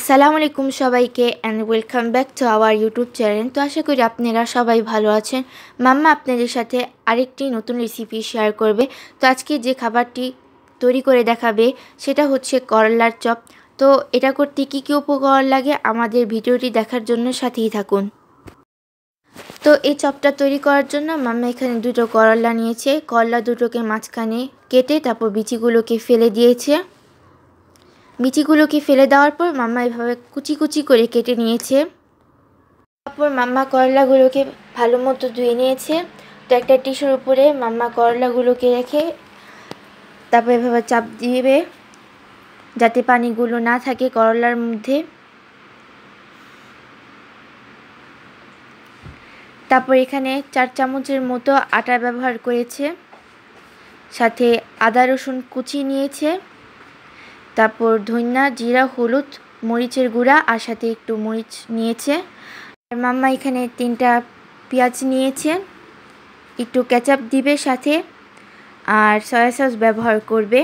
আসসালামু আলাইকুম সবাইকে and welcome back to our YouTube channel তো আশা করি আপনারা সবাই ভালো আছেন মাম্মা আপনাদের সাথে আরেকটি নতুন রেসিপি শেয়ার করবে তো আজকে যে খাবারটি তৈরি করে দেখাবে সেটা হচ্ছে করলার চপ তো এটা করতে কী কী উপকরণ লাগে আমাদের ভিডিওটি দেখার জন্য সাথেই থাকুন তো এই চপটা তৈরি করার জন্য মাম্মা এখানে দুটো করলা নিয়েছে করলা দুটোকে মাঝখানে কেটে তারপর বিচিগুলোকে ফেলে দিয়েছে মিচিগুলোকে ফেলে দেওয়ার পর মাম্মা এভাবে কুচি কুচি করে কেটে নিয়েছে তারপর মাম্মা করলাগুলোকে ভালো মতো ধুয়ে নিয়েছে তো একটা টিসুর উপরে মাম্মা করলাগুলোকে রেখে তারপর এভাবে চাপ দিবে যাতে পানিগুলো না থাকে করলার মধ্যে তারপর এখানে চার চামচের মতো আটা ব্যবহার করেছে সাথে আদা রসুন কুচি নিয়েছে তারপর ধনিয়া জিরা হলুদ মরিচের গুঁড়া আর সাথে একটু মরিচ নিয়েছে আর মাম্মা এখানে তিনটা পেঁয়াজ নিয়েছে একটু কেচাপ দিবে সাথে আর সয়া সস ব্যবহার করবে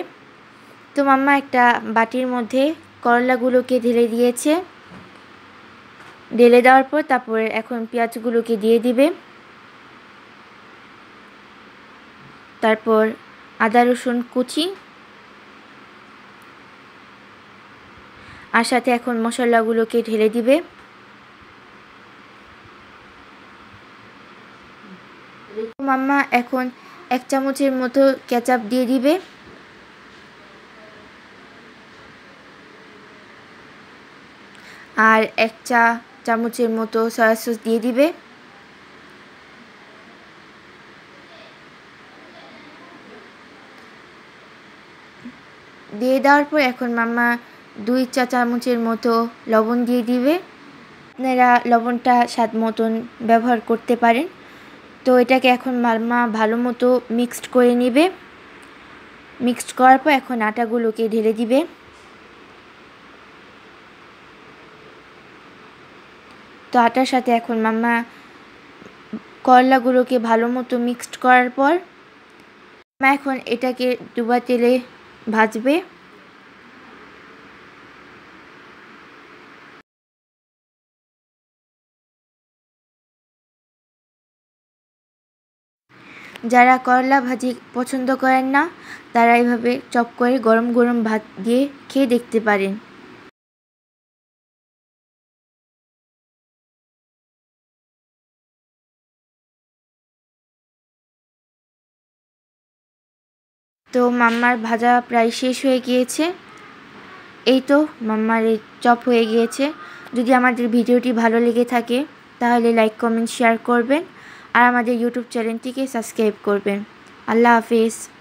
তো মাম্মা একটা বাটির মধ্যে করলাগুলোকে ঢেলে দিয়েছে ঢেলে দেওয়ার পর তারপরে এখন পেঁয়াজগুলোকে দিয়ে দিবে তারপর আদা রসুন কুচি আর সাথে এখন মশলাগুলোকে ঢেলে দিবে মাম্মা এখন এক চামচের মতো কেচাপ দিয়ে দিবে আর এক চা চামচের মতো সয়া সস দিয়ে দিবে দিয়ে দেওয়ার পর এখন মাম্মা দুই চা চামচের মতো লবণ দিয়ে দিবে আপনারা লবণটা স্বাদ মতন ব্যবহার করতে পারেন তো এটাকে এখন মালমা ভালো মতো মিক্সড করে নেবে মিক্সড করার পর এখন আটাগুলোকে ঢেলে দিবে তো আটার সাথে এখন মাম্মা করলাগুলোকে ভালো মতো মিক্সড করার পর মা এখন এটাকে ডুবা তেলে ভাজবে যারা করলা ভাজি পছন্দ করেন না তারা এভাবে চপ করে গরম গরম ভাত দিয়ে খেয়ে দেখতে পারেন তো মাম্মার ভাজা প্রায় শেষ হয়ে গিয়েছে এই তো মাম্মার চপ হয়ে গিয়েছে যদি আমাদের ভিডিওটি ভালো লেগে থাকে তাহলে লাইক কমেন্ট শেয়ার করবেন আর আমাদের ইউটিউব চ্যানেলটিকে সাবস্ক্রাইব করবেন আল্লাহ হাফিজ